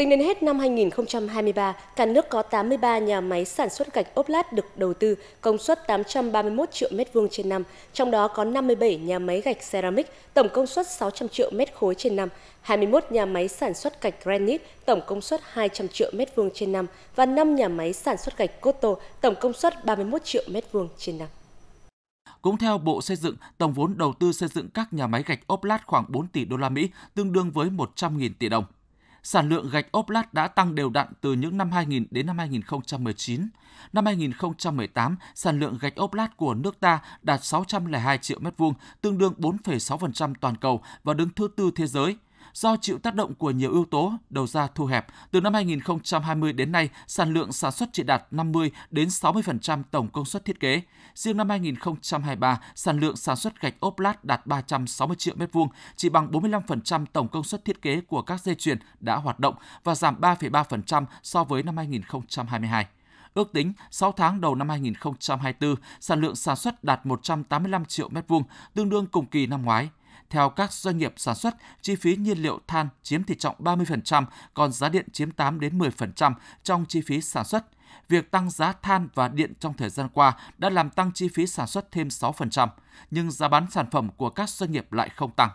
Tính đến hết năm 2023, cả nước có 83 nhà máy sản xuất gạch ốp lát được đầu tư công suất 831 triệu mét vuông trên năm, trong đó có 57 nhà máy gạch ceramic tổng công suất 600 triệu mét khối trên năm, 21 nhà máy sản xuất gạch granite tổng công suất 200 triệu mét vuông trên năm và 5 nhà máy sản xuất gạch cốt tổng công suất 31 triệu mét vuông trên năm. Cũng theo Bộ Xây dựng, tổng vốn đầu tư xây dựng các nhà máy gạch ốp lát khoảng 4 tỷ đô la Mỹ, tương đương với 100.000 tỷ đồng sản lượng gạch ốp lát đã tăng đều đặn từ những năm 2000 đến năm 2019. Năm 2018, sản lượng gạch ốp lát của nước ta đạt 602 triệu mét vuông, tương đương 4,6% toàn cầu và đứng thứ tư thế giới – Do chịu tác động của nhiều yếu tố, đầu ra thu hẹp, từ năm 2020 đến nay, sản lượng sản xuất chỉ đạt 50 đến 60% tổng công suất thiết kế. Riêng năm 2023, sản lượng sản xuất gạch ốp lát đạt 360 triệu m2, chỉ bằng 45% tổng công suất thiết kế của các dây chuyền đã hoạt động và giảm 3,3% so với năm 2022. Ước tính 6 tháng đầu năm 2024, sản lượng sản xuất đạt 185 triệu m2, tương đương cùng kỳ năm ngoái. Theo các doanh nghiệp sản xuất, chi phí nhiên liệu than chiếm tỷ trọng 30%, còn giá điện chiếm 8 đến 10% trong chi phí sản xuất. Việc tăng giá than và điện trong thời gian qua đã làm tăng chi phí sản xuất thêm 6%, nhưng giá bán sản phẩm của các doanh nghiệp lại không tăng.